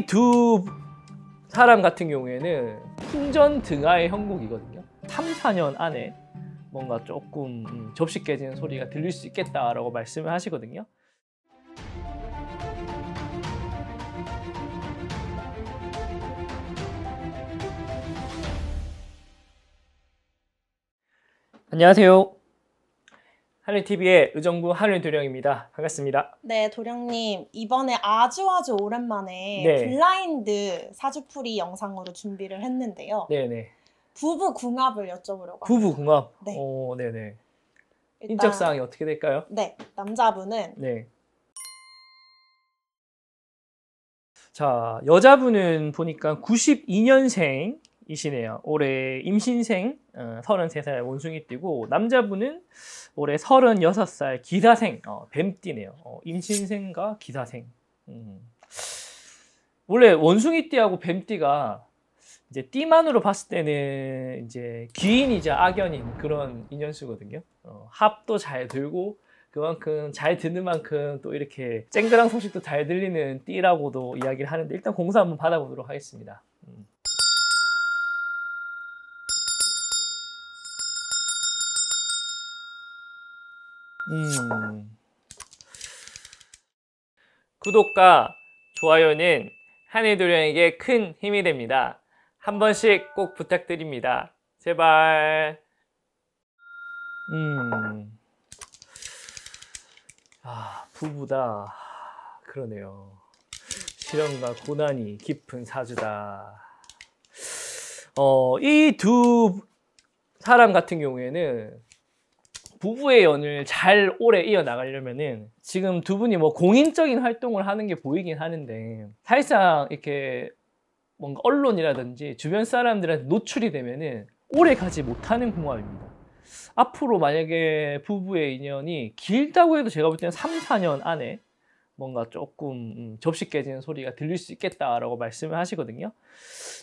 이 두 사람 같은 경우에는 풍전 등하의 형국이거든요. 3, 4년 안에 뭔가 조금 접시 깨지는 소리가 들릴 수 있겠다라고 말씀을 하시거든요. 안녕하세요. 한일 t v 의 의정부 하늘 도령입니다. 반갑습니다. 네, 도령님. 이번에 아주 아주 오랜만에 네. 블라인드 사주풀이 영상으로 준비를 했는데요. 네네. 부부 궁합을 여쭤보려고 합니다. 궁합? 네. 오, 네네. 일단, 인적사항이 어떻게 될까요? 네, 남자분은 네. 자, 여자분은 보니까 92년생 이시네요. 올해 임신생 어, 33살 원숭이띠고 남자분은 올해 36살 기사생 어, 뱀띠네요. 어, 임신생과 기사생. 음. 원래 원숭이띠하고 뱀띠가 이제 띠만으로 봤을 때는 이제 귀인이자 악연인 그런 인연수거든요. 어, 합도 잘 들고 그만큼 잘 듣는 만큼 또 이렇게 쨍그랑 소식도 잘 들리는 띠라고도 이야기를 하는데 일단 공사 한번 받아보도록 하겠습니다. 음. 구독과 좋아요는 한해도령에게 큰 힘이 됩니다. 한 번씩 꼭 부탁드립니다. 제발. 음. 아, 부부다. 그러네요. 시련과 고난이 깊은 사주다. 어, 이 두 사람 같은 경우에는 부부의 연을 잘 오래 이어나가려면은 지금 두 분이 뭐 공인적인 활동을 하는 게 보이긴 하는데 사실상 이렇게 뭔가 언론이라든지 주변 사람들한테 노출이 되면은 오래 가지 못하는 궁합입니다. 앞으로 만약에 부부의 인연이 길다고 해도 제가 볼 때는 3, 4년 안에 뭔가 조금 음, 접시 깨지는 소리가 들릴 수 있겠다라고 말씀을 하시거든요.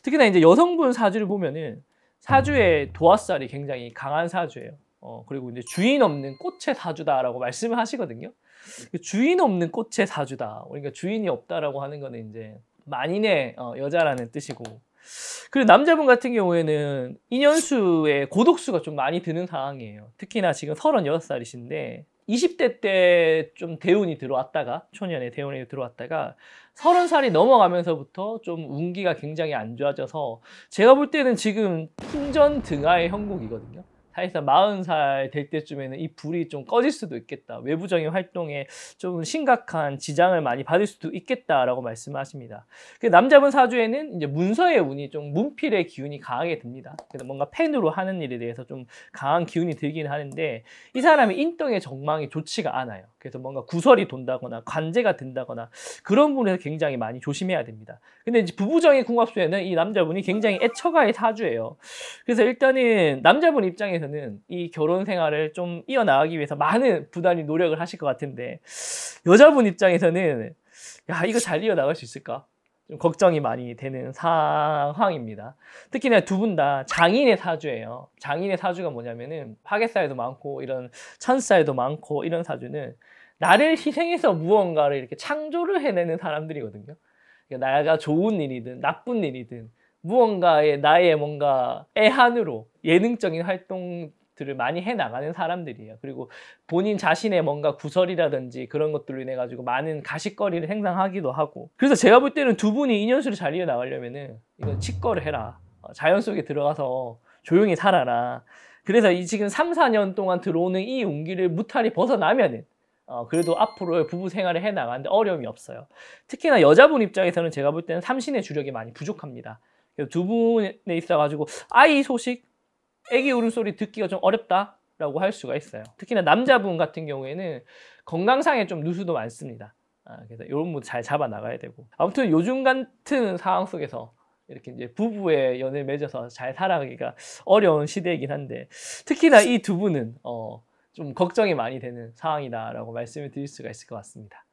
특히나 이제 여성분 사주를 보면은 사주의 도화살이 굉장히 강한 사주예요. 어, 그리고 이제 주인 없는 꽃의 사주다라고 말씀을 하시거든요. 그 주인 없는 꽃의 사주다. 그러니까 주인이 없다라고 하는 거는 이제 만인의 어, 여자라는 뜻이고. 그리고 남자분 같은 경우에는 인연수의 고독수가 좀 많이 드는 상황이에요. 특히나 지금 36살이신데 20대 때 좀 대운이 들어왔다가 초년에 대운이 들어왔다가 30살이 넘어가면서부터 좀 운기가 굉장히 안 좋아져서 제가 볼 때는 지금 풍전등하의 형국이거든요. 사실상 40살 될 때쯤에는 이 불이 좀 꺼질 수도 있겠다. 외부적인 활동에 좀 심각한 지장을 많이 받을 수도 있겠다라고 말씀하십니다. 그 남자분 사주에는 이제 문서의 운이 좀 문필의 기운이 강하게 듭니다. 그래서 뭔가 펜으로 하는 일에 대해서 좀 강한 기운이 들긴 하는데 이사람이 인덕의 정망이 좋지가 않아요. 그래서 뭔가 구설이 돈다거나 관제가 든다거나 그런 부분에서 굉장히 많이 조심해야 됩니다. 근데 이제 부부정의 궁합수에는 이 남자분이 굉장히 애처가의 사주예요. 그래서 일단은 남자분 입장에서 입장에서는 이 결혼 생활을 좀 이어나가기 위해서 많은 부단히 노력을 하실 것 같은데 여자분 입장에서는 야 이거 잘 이어나갈 수 있을까? 좀 걱정이 많이 되는 상황입니다. 특히나 두 분 다 장인의 사주예요. 장인의 사주가 뭐냐면은 파괴살도 많고 이런 천사에도 많고 이런 사주는 나를 희생해서 무언가를 이렇게 창조를 해내는 사람들이거든요. 그러니까 나가 좋은 일이든 나쁜 일이든 무언가의 나의 뭔가 애한으로 예능적인 활동들을 많이 해 나가는 사람들이에요. 그리고 본인 자신의 뭔가 구설이라든지 그런 것들로 인해 가지고 많은 가식거리를 행상하기도 하고. 그래서 제가 볼 때는 두 분이 인연수를 잘 이어 나가려면은 이건 치과를 해라. 어, 자연 속에 들어가서 조용히 살아라. 그래서 이 지금 3, 4년 동안 들어오는 이 운기를 무탈히 벗어나면은 어, 그래도 앞으로 의 부부 생활을 해 나가는데 어려움이 없어요. 특히나 여자분 입장에서는 제가 볼 때는 삼신의 주력이 많이 부족합니다. 두 분에 있어가지고 아이 소식, 아기 울음소리 듣기가 좀 어렵다라고 할 수가 있어요. 특히나 남자분 같은 경우에는 건강상에 좀 누수도 많습니다. 아, 그래서 이런 분잘 잡아 나가야 되고 아무튼 요즘 같은 상황 속에서 이렇게 이제 부부의 연을 맺어서 잘 살아가기가 어려운 시대이긴 한데 특히나 이 두 분은 어, 좀 걱정이 많이 되는 상황이다라고 말씀을 드릴 수가 있을 것 같습니다.